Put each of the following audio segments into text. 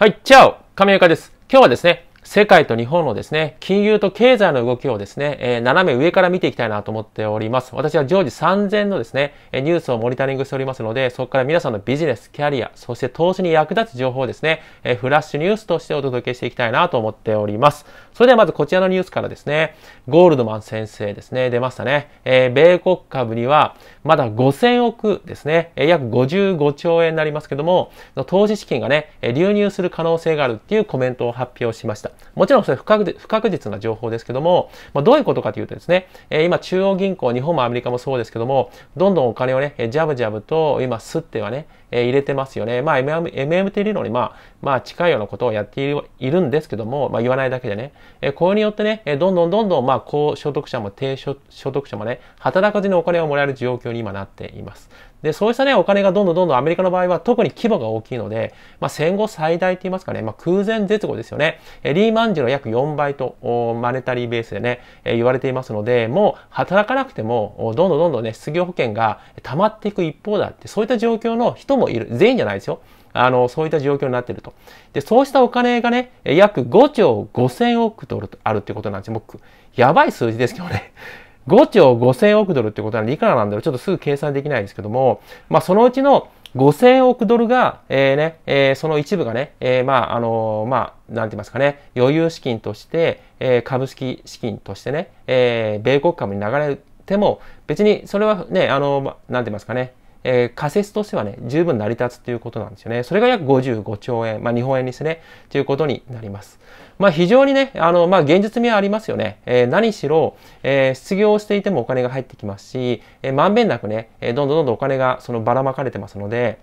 はい、チャオ亀岡です。今日はですね、世界と日本のですね、金融と経済の動きをですね、えー、斜め上から見ていきたいなと思っております。私は常時3000のですね、ニュースをモニタリングしておりますので、そこから皆さんのビジネス、キャリア、そして投資に役立つ情報をですね、えー、フラッシュニュースとしてお届けしていきたいなと思っております。それではまずこちらのニュースからですね、ゴールドマン先生ですね、出ましたね。えー、米国株にはまだ5000億ですね、約55兆円になりますけども、投資資金がね、流入する可能性があるっていうコメントを発表しました。もちろんそれ不確実な情報ですけども、まあ、どういうことかというとですね、えー、今中央銀行、日本もアメリカもそうですけども、どんどんお金をね、ジャブジャブと今吸ってはね、えー、入れてますよね。まあ、MM、t 理論に、まあ、まあ、近いようなことをやっているいるんですけども、まあ、言わないだけでね。えー、これによってね、えどんどんどんどん、まあ、高所得者も低所得者もね、働かずにお金をもらえる状況に今なっています。で、そうしたね、お金がどんどんどんどんアメリカの場合は特に規模が大きいので、まあ、戦後最大って言いますかね、まあ、空前絶後ですよね。えリーマン時の約4倍と、マネタリーベースでね、え言われていますので、もう働かなくても、どんどんどんどんね、失業保険が溜まっていく一方だって、そういった状況の一もいる。全員じゃないですよ。あの、そういった状況になっていると。で、そうしたお金がね、約5兆5000億ドルあるってことなんですよ。僕、やばい数字ですけどね。5 兆5000億ドルってことなんで、いくらなんだろうちょっとすぐ計算できないんですけども、まあ、そのうちの5000億ドルが、えーねえー、その一部がね、えー、まあ、あのー、まあ、なんて言いますかね、余裕資金として、えー、株式資金としてね、えー、米国株に流れても、別にそれはね、あのー、まあ、なんて言いますかね、えー、仮説としてはね、十分成り立つということなんですよね。それが約55兆円、まあ、日本円にですね、ということになります。まあ、非常にね、あの、まあ、現実味はありますよね。えー、何しろ、えー、失業していてもお金が入ってきますし、えー、まんべんなくね、えー、どんどんどんどんお金がそのばらまかれてますので、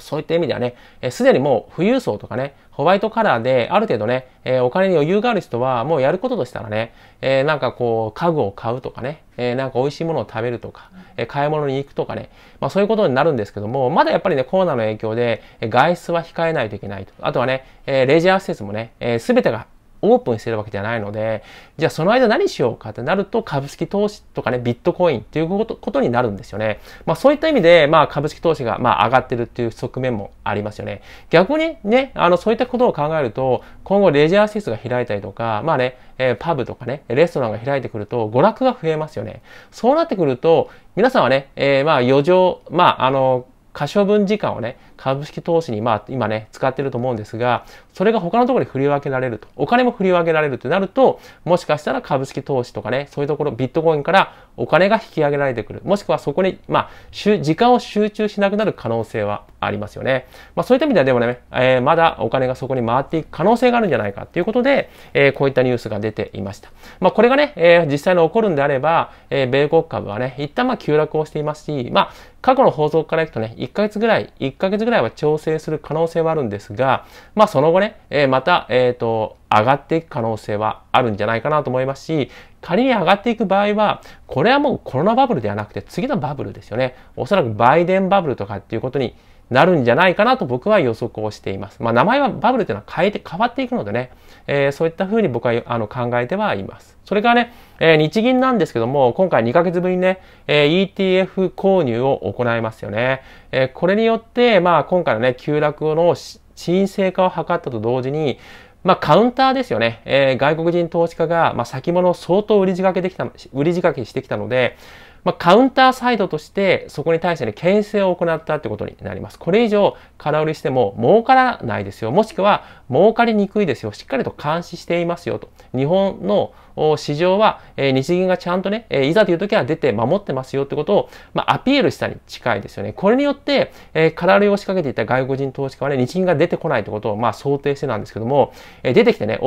そういった意味ではね、す、で、にもう富裕層とかね、ホワイトカラーである程度ね、えお金に余裕がある人はもうやることとしたらね、えなんかこう家具を買うとかね、えなんか美味しいものを食べるとか、え買い物に行くとかね、まあそういうことになるんですけども、まだやっぱりね、コロナの影響で外出は控えないといけないと。あとはね、えレジャー施設もね、す、え、べ、てがオープンしてるわけじゃないので、じゃあその間何しようかってなると、株式投資とかね、ビットコインっていうことになるんですよね。まあそういった意味で、まあ株式投資がまあ上がってるっていう側面もありますよね。逆にね、あのそういったことを考えると、今後レジャー施設が開いたりとか、まあね、えー、パブとかね、レストランが開いてくると、娯楽が増えますよね。そうなってくると、皆さんはね、えー、まあ余剰、まああの、可処分時間をね、株式投資にまあ今ね、使ってると思うんですが、それが他のところに振り分けられると、お金も振り分けられるってなると、もしかしたら株式投資とかね、そういうところ、ビットコインからお金が引き上げられてくる。もしくはそこに、まあ、時間を集中しなくなる可能性はありますよね。まあ、そういった意味ではでもね、えー、まだお金がそこに回っていく可能性があるんじゃないかっていうことで、えー、こういったニュースが出ていました。まあ、これがね、えー、実際に起こるんであれば、え米国株はね、一旦まあ急落をしていますし、まあ、過去の放送からいくとね、1ヶ月ぐらい、1ヶ月ぐらいは調整する可能性はあるんですが、まあ、その後ね、えまた、えっ、と、上がっていく可能性はあるんじゃないかなと思いますし、仮に上がっていく場合は、これはもうコロナバブルではなくて次のバブルですよね。おそらくバイデンバブルとかっていうことになるんじゃないかなと僕は予測をしています。まあ、名前はバブルというのは変えて、変わっていくのでね、えー、そういったふうに僕はあの考えてはいます。それからね、えー、日銀なんですけども、今回2ヶ月ぶりにね、えー、ETF 購入を行いますよね。えこれによって、まあ、今回のね、急落の沈静化を図ったと同時に、まあ、カウンターですよね。えー、外国人投資家が、まあ、先物を相当売り仕掛けできた、売り仕掛けしてきたので、まあ、カウンターサイドとしてそこに対してね、牽制を行ったってことになります。これ以上空売りしても儲からないですよ。もしくは儲かりにくいですよ。しっかりと監視していますよと。日本の市場は、え日銀がちゃんとね、えいざという時は出て守ってますよってことを、まあ、アピールしたに近いですよね。これによって、え空売りを仕掛けていた外国人投資家はね、日銀が出てこないってことを、まあ、想定してなんですけども、え出てきてね、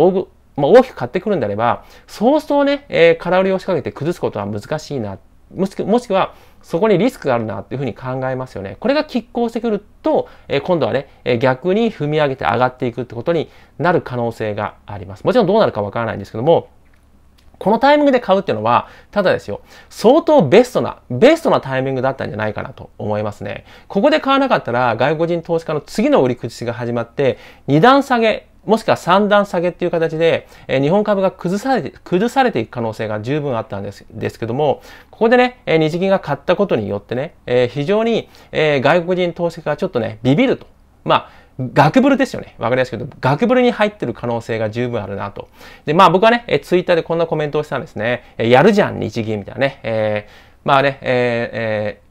まあ、大きく買ってくるんであれば、そうそうね、えー、空売りを仕掛けて崩すことは難しいなってもしくは、そこにリスクがあるなっていうふうに考えますよね。これが拮抗してくると、えー、今度はね、えー、逆に踏み上げて上がっていくってことになる可能性があります。もちろんどうなるかわからないんですけども、このタイミングで買うっていうのは、ただですよ、相当ベストな、ベストなタイミングだったんじゃないかなと思いますね。ここで買わなかったら、外国人投資家の次の売り口が始まって、二段下げもしくは3段下げっていう形で、え日本株が崩されて、崩されていく可能性が十分あったんですですけども、ここでね、え日銀が買ったことによってね、え非常に、え外国人投資家がちょっとね、ビビると。まあ、学ぶるですよね。わかりやすいけど、学ぶるに入ってる可能性が十分あるなと。で、まあ僕はね、えツイッターでこんなコメントをしたんですね。えやるじゃん、日銀みたいなね。えー、まあね、えー、えー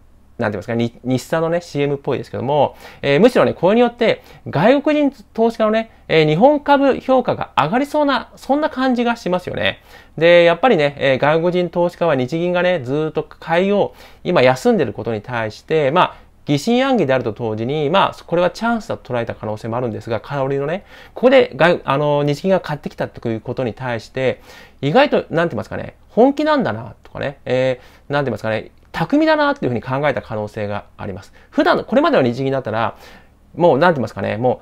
なんて言いますか、日産のね、CM っぽいですけども、えー、むしろね、これによって、外国人投資家のね、えー、日本株評価が上がりそうな、そんな感じがしますよね。で、やっぱりね、えー、外国人投資家は日銀がね、ずっと買いを今休んでることに対して、まあ、疑心暗鬼であると同時に、まあ、これはチャンスだと捉えた可能性もあるんですが、カロリーのね、ここであの、日銀が買ってきたということに対して、意外と、なんて言いますかね、本気なんだな、とかね、えー、なんて言いますかね、巧みだなっていうふうに考えた可能性があります。普段の、これまでの日銀だったら、もうなんて言いますかね、も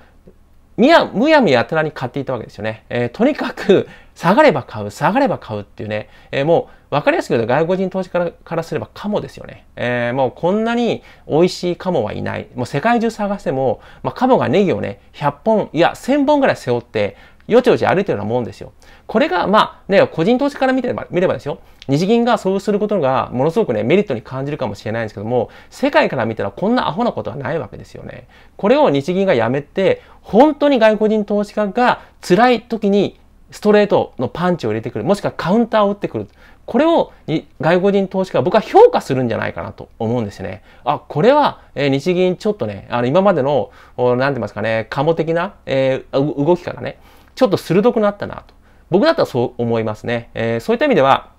う、むやむやみやたらに買っていたわけですよね。えー、とにかく、下がれば買う、下がれば買うっていうね、えー、もうわかりやすく言うと外国人投資家からすればカモですよね。えー、もうこんなに美味しいカモはいない。もう世界中探しても、まあ、カモがネギをね、100本、いや1000本ぐらい背負って、よちよち歩いてるようなもんですよ。これが、まあ、ね、個人投資から見れば、見ればですよ。日銀がそうすることが、ものすごくね、メリットに感じるかもしれないんですけども、世界から見たらこんなアホなことはないわけですよね。これを日銀がやめて、本当に外国人投資家が辛い時にストレートのパンチを入れてくる、もしくはカウンターを打ってくる。これを外国人投資家は僕は評価するんじゃないかなと思うんですよね。あ、これは、えー、日銀ちょっとね、あの今までの、おなんて言いますかね、カモ的な、えー、動きからね、ちょっと鋭くなったなと。僕だったらそう思いますね。えー、そういった意味では、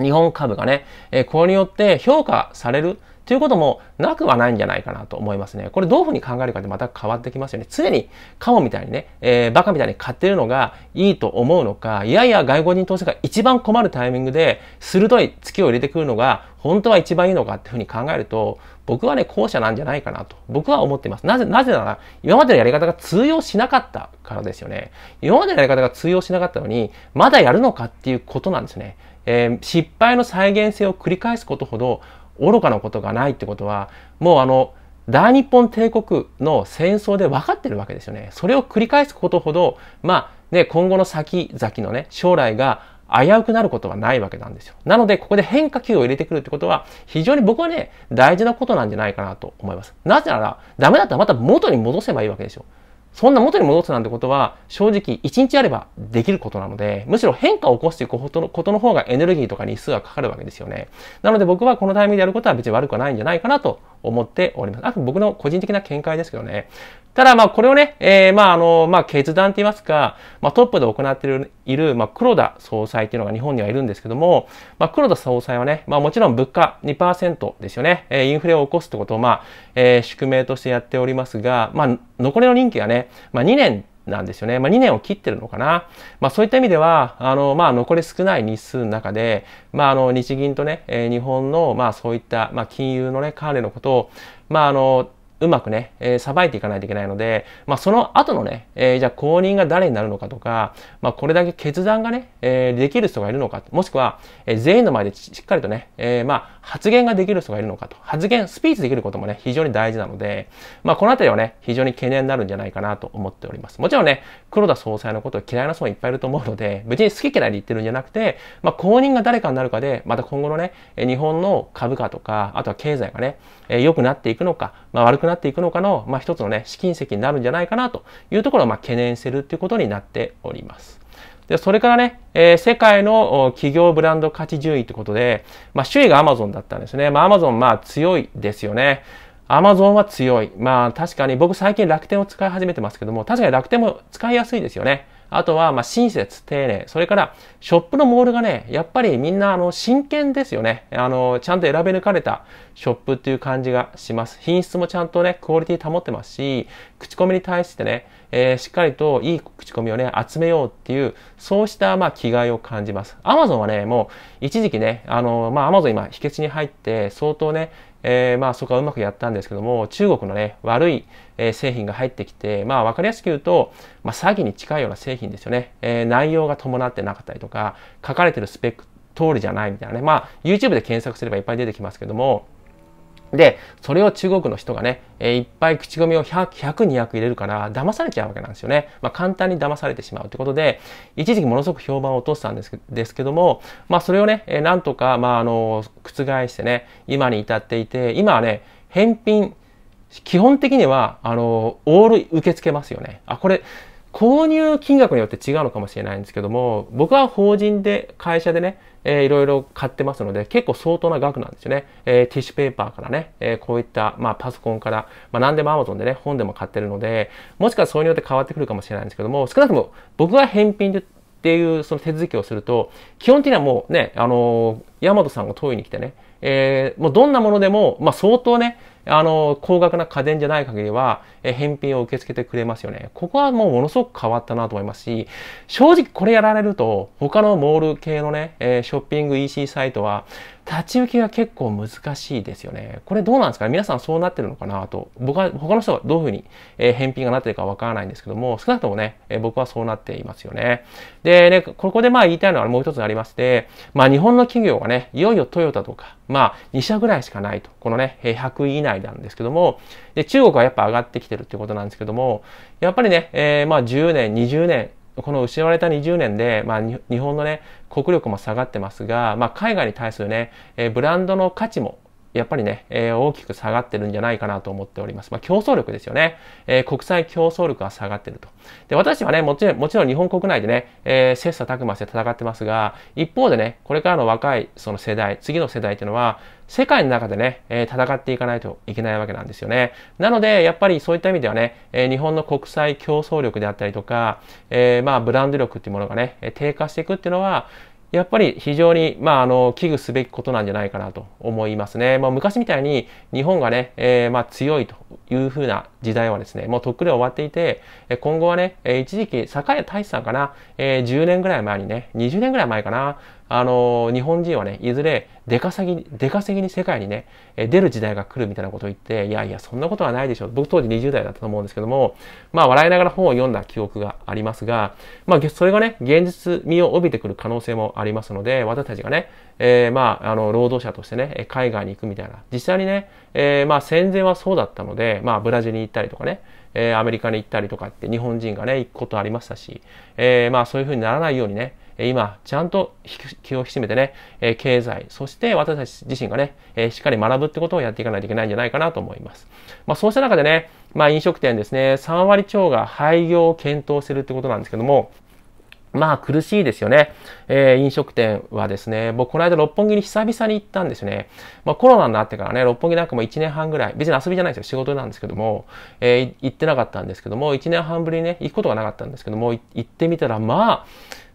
日本株がね、えー、これによって評価される、ということもなくはないんじゃないかなと思いますね。これどういうふうに考えるかでまた変わってきますよね。常にカモみたいにね、えー、バカみたいに買ってるのがいいと思うのか、いやいや外国人投資家一番困るタイミングで鋭い月を入れてくるのが本当は一番いいのかっていうふうに考えると、僕はね、後者なんじゃないかなと、僕は思っています。なぜ、なぜなら、今までのやり方が通用しなかったからですよね。今までのやり方が通用しなかったのに、まだやるのかっていうことなんですね。えー、失敗の再現性を繰り返すことほど、愚かなことがないってことはもうあの大日本帝国の戦争で分かってるわけですよね。それを繰り返すことほど、まあね、今後の先々のね、将来が危うくなることはないわけなんですよ。なので、ここで変化球を入れてくるってことは、非常に僕はね、大事なことなんじゃないかなと思います。なぜなら、ダメだったらまた元に戻せばいいわけですよ。そんな元に戻すなんてことは正直一日あればできることなので、むしろ変化を起こしていくことのことの方がエネルギーとか日数がかかるわけですよね。なので僕はこのタイミングでやることは別に悪くはないんじゃないかなと思っております。あと僕の個人的な見解ですけどね。ただ、まあ、これをね、えー、まあ、あの、まあ、決断と言いますか、まあ、トップで行っている、いるまあ、黒田総裁というのが日本にはいるんですけども、まあ、黒田総裁はね、まあ、もちろん物価2%ですよね、えー、インフレを起こすってことを、まあ、えー、宿命としてやっておりますが、まあ、残りの任期がね、まあ、2年なんですよね。まあ、2年を切ってるのかな。まあ、そういった意味では、あの、まあ、残り少ない日数の中で、まあ、あの、日銀とね、えー、日本の、まあ、そういった、まあ、金融のね、管理のことを、まあ、あの、うまくね、えー、さばいていかないといけないので、まあ、その後のね、えー、じゃあ後任が誰になるのかとか、まあ、これだけ決断がね、えー、できる人がいるのか、もしくは、えー、全員の前でしっかりとね、えー、まあ、発言ができる人がいるのかと、発言、スピーチできることもね、非常に大事なので、まあ、このあたりはね、非常に懸念になるんじゃないかなと思っております。もちろんね、黒田総裁のことを嫌いな人もいっぱいいると思うので、別に好き嫌いで言ってるんじゃなくて、まあ、後任が誰かになるかで、また今後のね、日本の株価とか、あとは経済がね、良くなっていくのか、まあ、悪くなっていくのかの、まあ、一つのね、試金石になるんじゃないかなというところを、まあ、懸念するっていうことになっております。で、それからね、えー、世界の企業ブランド価値順位ってことで、まあ、首位がアマゾンだったんですね。まあ、Amazon、まあ、強いですよね。Amazon は強い。まあ、確かに僕最近楽天を使い始めてますけども、確かに楽天も使いやすいですよね。あとは、ま親切、丁寧。それから、ショップのモールがね、やっぱりみんな、あの、真剣ですよね。あの、ちゃんと選べ抜かれたショップっていう感じがします。品質もちゃんとね、クオリティ保ってますし、口コミに対してね、えー、しっかりといい口コミをね、集めようっていう、そうした、まあ、気概を感じます。Amazon はね、もう、一時期ね、あの、まあ、マゾン。z 今、秘訣に入って、相当ね、えー、まあそこはうまくやったんですけども、中国のね、悪い、えー、製品が入ってきて、まあわかりやすく言うと、まあ詐欺に近いような製品ですよね。えー、内容が伴ってなかったりとか、書かれてるスペック通りじゃないみたいなね。まあ YouTube で検索すればいっぱい出てきますけども、で、それを中国の人がね、えいっぱい口コミを100、100、200入れるから騙されちゃうわけなんですよね。まあ、簡単に騙されてしまうということで、一時期ものすごく評判を落としたんですですけども、まあ、それをね、えなんとか、まあ、あの、覆してね、今に至っていて、今はね、返品、基本的には、あの、オール受け付けますよね。あ、これ、購入金額によって違うのかもしれないんですけども、僕は法人で、会社でね、えー、いろいろ買ってますので、結構相当な額なんですよね。えー、ティッシュペーパーからね、えー、こういった、まあ、パソコンから、まあ、何でも Amazon でね、本でも買ってるので、もしかしたらそれによって変わってくるかもしれないんですけども、少なくとも僕は返品でっていうその手続きをすると、基本的にはもうね、あの大和さんが問いに来てね、えー、もうどんなものでも、まあ、相当ね、あの、高額な家電じゃない限りは、えー、返品を受け付けてくれますよね。ここはもうものすごく変わったなと思いますし、正直これやられると、他のモール系のね、えー、ショッピング EC サイトは、立ち行きが結構難しいですよね。これどうなんですかね皆さんそうなってるのかなと。僕は、他の人がどういうふうに、えー、返品がなってるかわからないんですけども、少なくともね、えー、僕はそうなっていますよね。で、ね、ここでまあ言いたいのはもう一つありまして、まあ日本の企業がね、ね、いよいよトヨタとか、まあ、2社ぐらいしかないと。このね、100位以内なんですけども、で、中国はやっぱ上がってきてるっていうことなんですけども、やっぱりね、えー、まあ、10年、20年、この失われた20年で、まあ、日本のね、国力も下がってますが、まあ、海外に対するね、えー、ブランドの価値もやっぱりね、えー、大きく下がってるんじゃないかなと思っております。まあ、競争力ですよね。えー、国際競争力が下がってると。で、私はね、もちろん、もちろん日本国内でね、えー、切磋琢磨して戦ってますが、一方でね、これからの若いその世代、次の世代っていうのは、世界の中でね、え戦っていかないといけないわけなんですよね。なので、やっぱりそういった意味ではね、え日本の国際競争力であったりとか、えまあ、ブランド力っていうものがね、低下していくっていうのは、やっぱり非常に、まあ、あの、危惧すべきことなんじゃないかなと思いますね。まあ、昔みたいに日本がね、えー、まあ、強いというふうな時代はですね、もうとっくに終わっていて、今後はね、一時期、坂谷大使さんかな、10年ぐらい前にね、20年ぐらい前かな、あの日本人はね、いずれ出稼ぎ、出稼ぎに世界にね、出る時代が来るみたいなことを言って、いやいや、そんなことはないでしょう。僕当時20代だったと思うんですけども、まあ笑いながら本を読んだ記憶がありますが、まあそれがね、現実味を帯びてくる可能性もありますので、私たちがね、えー、まあ、あの、労働者としてね、海外に行くみたいな、実際にね、えー、まあ戦前はそうだったので、まあブラジルに行ったりとかね、えー、アメリカに行ったりとかって日本人がね、行くことありましたし、えー、まあそういうふうにならないようにね、今、ちゃんと気を引き締めてね、えー、経済、そして私たち自身がね、えー、しっかり学ぶってことをやっていかないといけないんじゃないかなと思います。まあそうした中でね、まあ飲食店ですね、3割超が廃業を検討してるってことなんですけども、まあ苦しいですよね。えー、飲食店はですね、僕この間六本木に久々に行ったんですね。まあコロナになってからね、六本木なんかも1年半ぐらい、別に遊びじゃないですよ、仕事なんですけども、えー、行ってなかったんですけども、1年半ぶりにね、行くことがなかったんですけども、行ってみたら、まあ、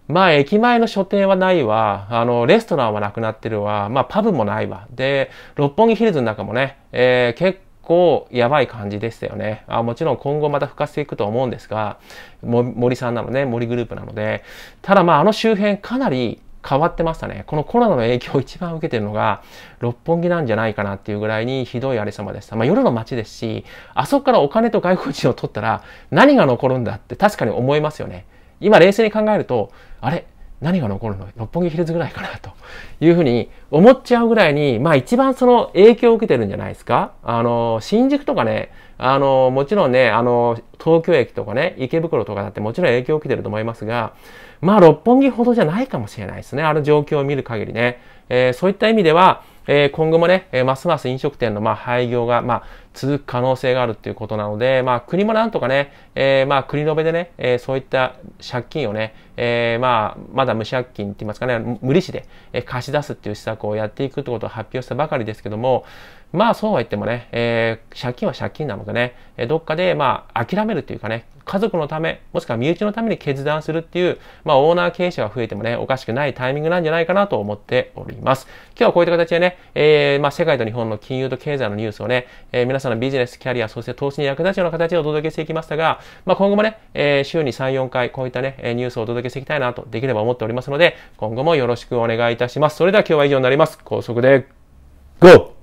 まあ、駅前の書店はないわ。あの、レストランはなくなってるわ。まあ、パブもないわ。で、六本木ヒルズの中もね、えー、結構やばい感じでしたよね。あもちろん今後また復活していくと思うんですが、森さんなので、森グループなので、ただまああの周辺かなり変わってましたね。このコロナの影響を一番受けてるのが、六本木なんじゃないかなっていうぐらいにひどいあれさまでした。まあ夜の街ですし、あそこからお金と外国人を取ったら何が残るんだって確かに思いますよね。今冷静に考えると、あれ何が残るの六本木ヒルズぐらいかなというふうに思っちゃうぐらいに、まあ一番その影響を受けてるんじゃないですか。あの、新宿とかね、あの、もちろんね、あの、東京駅とかね、池袋とかだってもちろん影響を受けてると思いますが、まあ、六本木ほどじゃないかもしれないですね。あの状況を見る限りね。えー、そういった意味では、えー、今後もね、えー、ますます飲食店の、まあ、廃業が、まあ、続く可能性があるっていうことなので、まあ、国もなんとかね、えー、まあ、国のべでね、えー、そういった借金をね、えー、まあ、まだ無借金って言いますかね、無利子で、えー、貸し出すっていう施策をやっていくってことを発表したばかりですけども、まあそうは言ってもね、えー、借金は借金なのでね、えどっかでまあ諦めるというかね、家族のため、もしくは身内のために決断するっていう、まあオーナー経営者が増えてもね、おかしくないタイミングなんじゃないかなと思っております。今日はこういった形でね、えー、まあ世界と日本の金融と経済のニュースをね、えー、皆さんのビジネス、キャリア、そして投資に役立つような形でお届けしていきましたが、まあ今後もね、えー、週に3、4回こういったね、ニュースをお届けしていきたいなとできれば思っておりますので、今後もよろしくお願いいたします。それでは今日は以上になります。高速で GO!